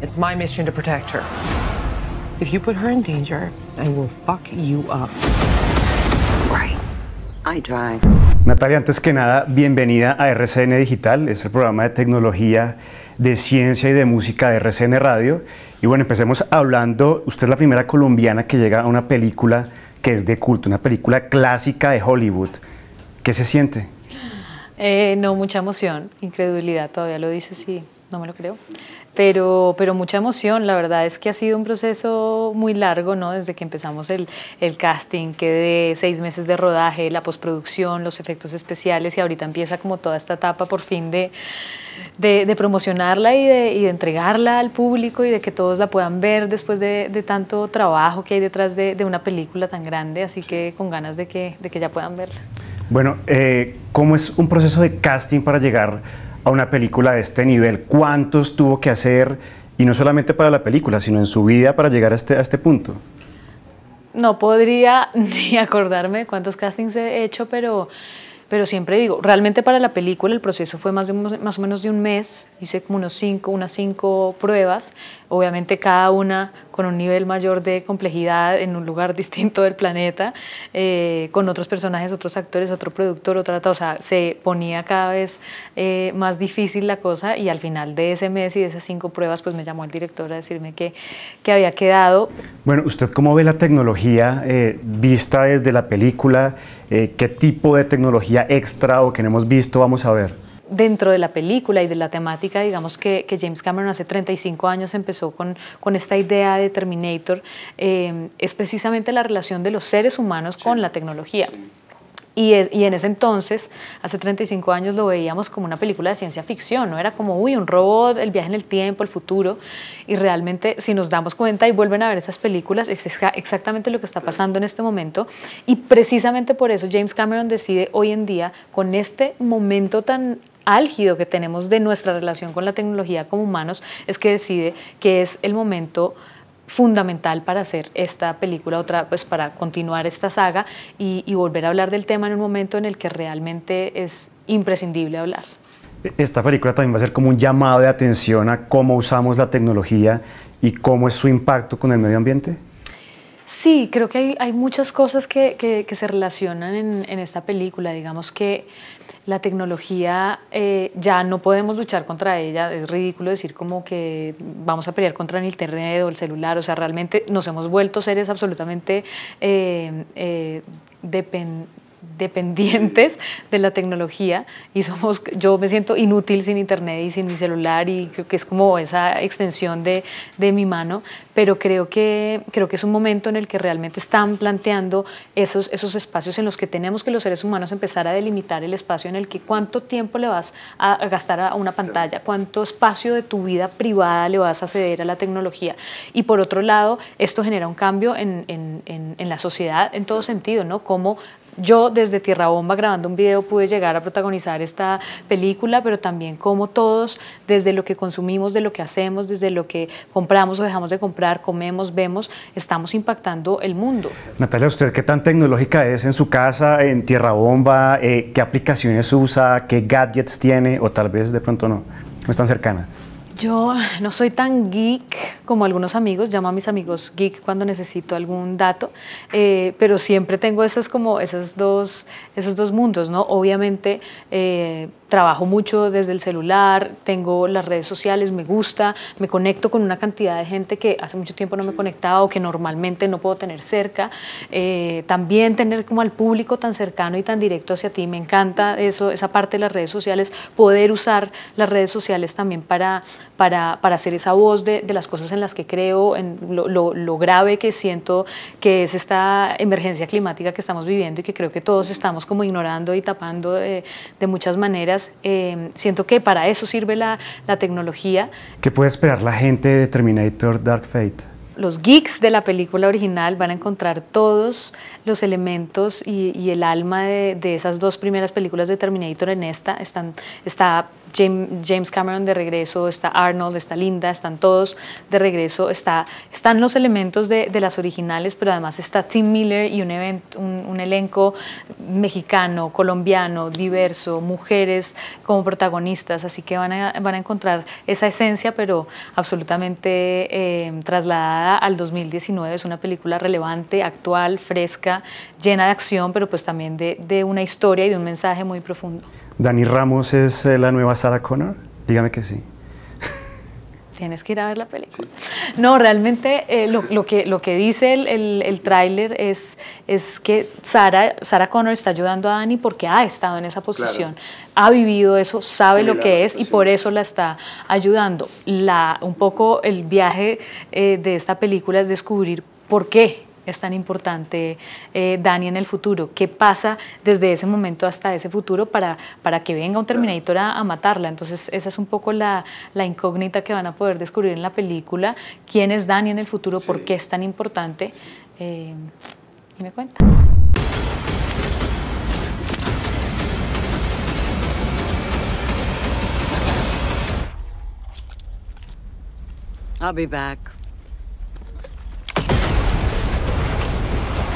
It's my mission to protect her. If you put her in danger, I will fuck you up. Right. Natalia, antes que nada, bienvenida a RCN Digital, es el programa de tecnología, de ciencia y de música de RCN Radio. Y bueno, empecemos hablando, usted es la primera colombiana que llega a una película que es de culto, una película clásica de Hollywood. ¿Qué se siente? Eh, no, mucha emoción, incredulidad, todavía lo dice, sí, no me lo creo, pero, pero mucha emoción, la verdad es que ha sido un proceso muy largo, ¿no? Desde que empezamos el, casting, que de seis meses de rodaje, la postproducción, los efectos especiales y ahorita empieza como toda esta etapa por fin de, de, promocionarla y de, entregarla al público y de que todos la puedan ver después de, tanto trabajo que hay detrás de, una película tan grande, así que con ganas de que, que ya puedan verla. Bueno, eh, ¿cómo es un proceso de casting para llegar a una película de este nivel? ¿Cuántos tuvo que hacer? Y no solamente para la película, sino en su vida para llegar a este, este punto. No podría ni acordarme cuántos castings he hecho, pero pero siempre digo, realmente para la película el proceso fue más, de, más o menos de un mes, hice como unos cinco, unas cinco pruebas, obviamente cada una con un nivel mayor de complejidad en un lugar distinto del planeta, eh, con otros personajes, otros actores, otro productor, otra, o sea, se ponía cada vez eh, más difícil la cosa y al final de ese mes y de esas cinco pruebas, pues me llamó el director a decirme que, que había quedado. Bueno, ¿usted cómo ve la tecnología eh, vista desde la película? ¿Qué tipo de tecnología? extra o que no hemos visto, vamos a ver? Dentro de la película y de la temática, digamos que, James Cameron hace 35 años empezó con, esta idea de Terminator, eh, es precisamente la relación de los seres humanos con la tecnología. Y, en ese entonces, hace 35 años, lo veíamos como una película de ciencia ficción, ¿no? Era como, uy, un robot, el viaje en el tiempo, el futuro. Y realmente, si nos damos cuenta y vuelven a ver esas películas, es exactamente lo que está pasando en este momento. Y precisamente por eso James Cameron decide hoy en día, con este momento tan álgido que tenemos de nuestra relación con la tecnología como humanos, es que decide que es el momento fundamental para hacer esta película, otra, pues para continuar esta saga y, y, volver a hablar del tema en un momento en el que realmente es imprescindible hablar. Esta película también va a ser como un llamado de atención a cómo usamos la tecnología y cómo es su impacto con el medio ambiente. Sí, creo que hay, muchas cosas que, que, se relacionan en, en, esta película. Digamos que la tecnología eh, ya no podemos luchar contra ella. Es ridículo decir como que vamos a pelear contra el internet o el celular. O sea, realmente nos hemos vuelto seres absolutamente eh, eh dependientes dependientes de la tecnología y somos, yo me siento inútil sin internet y sin mi celular y creo que es como esa extensión de, de mi mano, pero creo que, creo que es un momento en el que realmente están planteando esos, esos espacios en los que tenemos que los seres humanos empezar a delimitar el espacio en el que cuánto tiempo le vas a, gastar a una pantalla, cuánto espacio de tu vida privada le vas a ceder a la tecnología. Y por otro lado, esto genera un cambio en, la sociedad en todo sentido, ¿no? como yo desde Tierra Bomba grabando un video pude llegar a protagonizar esta película, pero también como todos, desde lo que consumimos, de lo que hacemos, desde lo que compramos o dejamos de comprar, comemos, vemos, estamos impactando el mundo. Natalia, ¿usted qué tan tecnológica es en su casa, en Tierra Bomba? Eh, ¿Qué aplicaciones usa? ¿Qué gadgets tiene? O tal vez de pronto no, no es tan cercana. Yo no soy tan geek como algunos amigos, llamo a mis amigos geek cuando necesito algún dato, eh, pero siempre tengo esas como esas dos, esos dos mundos, ¿no? Obviamente eh, trabajo mucho desde el celular, tengo las redes sociales, me gusta, me conecto con una cantidad de gente que hace mucho tiempo no me conectaba o que normalmente no puedo tener cerca. Eh, también tener como al público tan cercano y tan directo hacia ti, me encanta eso, esa parte de las redes sociales, poder usar las redes sociales también para para, para hacer esa voz de, de, las cosas en las que creo, en lo, lo, grave que siento que es esta emergencia climática que estamos viviendo y que creo que todos estamos como ignorando y tapando de, de muchas maneras. Em, siento que para eso sirve la, la tecnología. ¿Qué puede esperar la gente de Terminator Dark Fate? los geeks de la película original van a encontrar todos los elementos y, el alma de, esas dos primeras películas de Terminator en esta. Están, está James Cameron de regreso, está Arnold, está Linda, están todos de regreso, está, están los elementos de, las originales, pero además está Tim Miller y un, un, elenco mexicano, colombiano, diverso, mujeres como protagonistas, así que van a, encontrar esa esencia, pero absolutamente eh, trasladada al 2019. Es una película relevante, actual, fresca, llena de acción, pero pues también de, de una historia y de un mensaje muy profundo. ¿Dani Ramos es eh, la nueva Sarah Connor? Dígame que sí tienes que ir a ver la película. No, realmente eh, lo, que, lo que dice el, el, tráiler es, es que Sara, Sarah Connor está ayudando a Dani porque ha estado en esa posición, ha vivido eso, sabe lo que es y por eso la está ayudando. La, un poco el viaje eh, de esta película es descubrir por qué es tan importante, eh, Dani, en el futuro? ¿Qué pasa desde ese momento hasta ese futuro para, que venga un Terminator a, matarla? Entonces, esa es un poco la, incógnita que van a poder descubrir en la película. ¿Quién es Dani en el futuro? ¿Por qué es tan importante? Eh, y me cuenta. I'll be back.